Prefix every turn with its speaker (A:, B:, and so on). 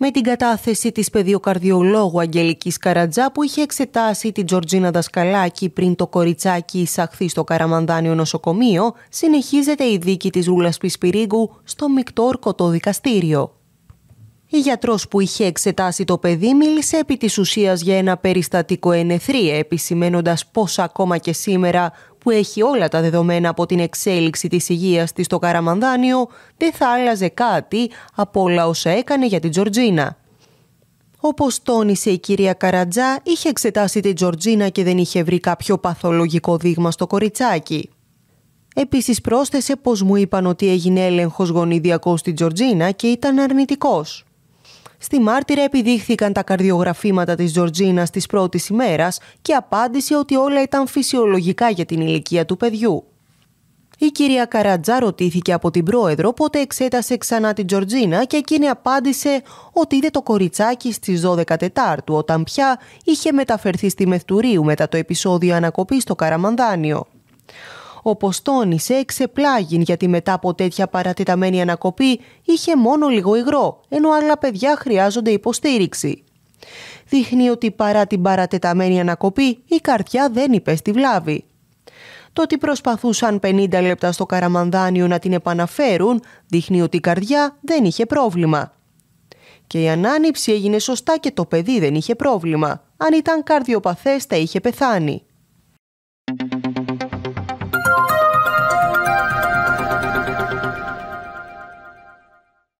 A: με την κατάθεση της παιδιοκαρδιολόγου Αγγελικής Καρατζά που είχε εξετάσει την Τζορτζίνα Δασκαλάκη πριν το κοριτσάκι εισαχθεί στο Καραμανδάνιο νοσοκομείο, συνεχίζεται η δίκη της Ρούλας Πισπυρίγκου στο μεικτό ορκωτό δικαστήριο. Η γιατρός που είχε εξετάσει το παιδί μίλησε επί της ουσίας για ένα περιστατικό ενεθρία, επισημένοντας πως ακόμα και σήμερα που έχει όλα τα δεδομένα από την εξέλιξη της υγείας της στο Καραμανδάνιο, δεν θα άλλαζε κάτι από όλα όσα έκανε για την Τζορτζίνα. Όπως τόνισε η κυρία Καρατζά, είχε εξετάσει την Τζορτζίνα και δεν είχε βρει κάποιο παθολογικό δείγμα στο κοριτσάκι. Επίσης πρόσθεσε πως μου είπαν ότι έγινε έλεγχος γονιδιακός στην Τζορτζίνα και ήταν αρνητικός. Στη μάρτυρα επιδείχθηκαν τα καρδιογραφήματα της Τζορτζίνας της πρώτης ημέρας και απάντησε ότι όλα ήταν φυσιολογικά για την ηλικία του παιδιού. Η κυρία Καρατζά ρωτήθηκε από την πρόεδρο πότε εξέτασε ξανά την Τζορτζίνα και εκείνη απάντησε ότι είδε το κοριτσάκι στις 12 Τετάρτου όταν πια είχε μεταφερθεί στη Μεθτουρίου μετά το επεισόδιο ανακοπής στο Καραμανδάνιο όπω τόνισε, εξεπλάγιν γιατί μετά από τέτοια παρατηταμένη ανακοπή είχε μόνο λίγο υγρό, ενώ άλλα παιδιά χρειάζονται υποστήριξη. Δείχνει ότι παρά την παρατεταμένη ανακοπή, η καρδιά δεν υπέστη βλάβη. Το ότι προσπαθούσαν 50 λεπτά στο καραμανδάνιο να την επαναφέρουν, δείχνει ότι η καρδιά δεν είχε πρόβλημα. Και η ανάνυψη έγινε σωστά και το παιδί δεν είχε πρόβλημα. Αν ήταν καρδιοπαθές θα είχε πεθάνει.